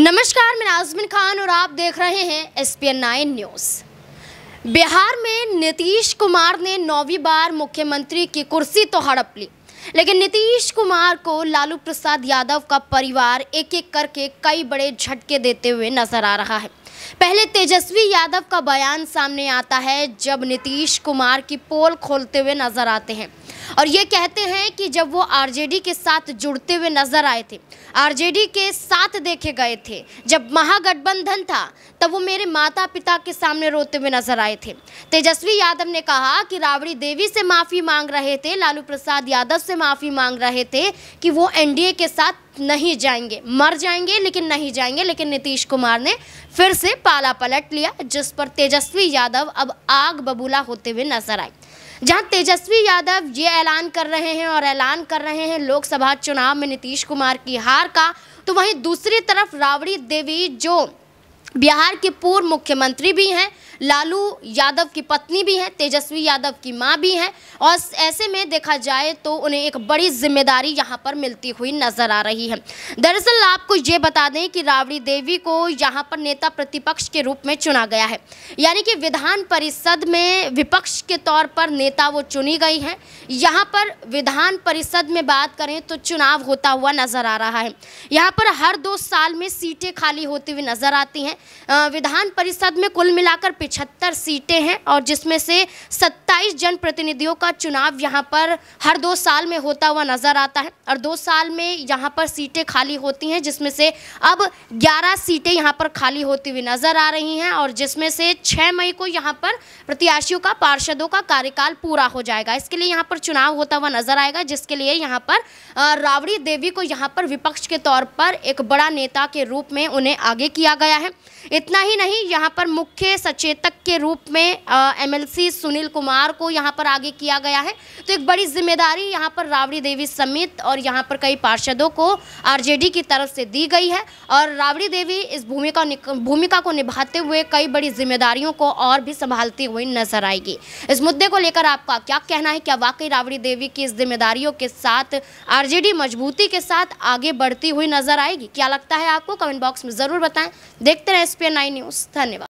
नमस्कार मैं नाजमिन खान और आप देख रहे हैं S P N nine news Bihar में नीतीश कुमार ने नौवीं बार मुख्यमंत्री की कुर्सी तो हड़प ली लेकिन नीतीश कुमार को लालू प्रसाद यादव का परिवार एक एक करके कई बड़े झटके देते हुए नजर आ रहा है पहले तेजस्वी यादव का बयान सामने आता है जब नीतीश कुमार की पोल खोलते हुए नजर आते हैं और ये कहते हैं कि जब वो आरजेडी के साथ जुड़ते हुए नजर आए थे आरजेडी के साथ देखे गए थे जब महागठबंधन था तब वो मेरे माता पिता के सामने रोते हुए नजर आए थे तेजस्वी यादव ने कहा कि राबड़ी देवी से माफ़ी मांग रहे थे लालू प्रसाद यादव से माफ़ी मांग रहे थे कि वो एनडीए के साथ नहीं जाएंगे मर जाएंगे लेकिन नहीं जाएंगे लेकिन नीतीश कुमार ने फिर से पाला पलट लिया जिस पर तेजस्वी यादव अब आग बबूला होते हुए नजर आए जहां तेजस्वी यादव ये ऐलान कर रहे हैं और ऐलान कर रहे हैं लोकसभा चुनाव में नीतीश कुमार की हार का तो वहीं दूसरी तरफ राबड़ी देवी जो बिहार के पूर्व मुख्यमंत्री भी हैं लालू यादव की पत्नी भी हैं तेजस्वी यादव की माँ भी हैं और ऐसे में देखा जाए तो उन्हें एक बड़ी जिम्मेदारी यहाँ पर मिलती हुई नजर आ रही है दरअसल आपको ये बता दें कि रावड़ी देवी को यहाँ पर नेता प्रतिपक्ष के रूप में चुना गया है यानी कि विधान परिषद में विपक्ष के तौर पर नेता वो चुनी गई हैं यहाँ पर विधान परिषद में बात करें तो चुनाव होता हुआ नजर आ रहा है यहाँ पर हर दो साल में सीटें खाली होती हुई नजर आती हैं विधान परिषद में कुल मिलाकर पिछहत्तर सीटें हैं और जिसमें से 27 जनप्रतिनिधियों का चुनाव यहाँ पर हर दो साल में होता हुआ नज़र आता है और दो साल में यहां पर सीटें खाली होती हैं जिसमें से अब 11 सीटें यहां पर खाली होती हुई नज़र आ रही हैं और जिसमें से 6 मई को यहां पर प्रत्याशियों का पार्षदों का कार्यकाल पूरा हो जाएगा इसके लिए यहाँ पर चुनाव होता हुआ नज़र आएगा जिसके लिए यहाँ पर रावड़ी देवी को यहाँ पर विपक्ष के तौर पर एक बड़ा नेता के रूप में उन्हें आगे किया गया है इतना ही नहीं यहाँ पर मुख्य सचेत सचेतक के रूप में एमएलसी सुनील कुमार को यहाँ पर आगे किया गया है तो एक बड़ी जिम्मेदारी यहाँ पर रावड़ी देवी समेत और यहाँ पर कई पार्षदों को आरजेडी की तरफ से दी गई है और रावड़ी देवी इस भूमिका भूमिका को निभाते हुए कई बड़ी जिम्मेदारियों को और भी संभालती हुई नजर आएगी इस मुद्दे को लेकर आपका क्या कहना है क्या वाकई रावड़ी देवी की इस जिम्मेदारियों के साथ आरजेडी मजबूती के साथ आगे बढ़ती हुई नजर आएगी क्या लगता है आपको कमेंट बॉक्स में ज़रूर बताएं देखते रहे एस पी न्यूज़ धन्यवाद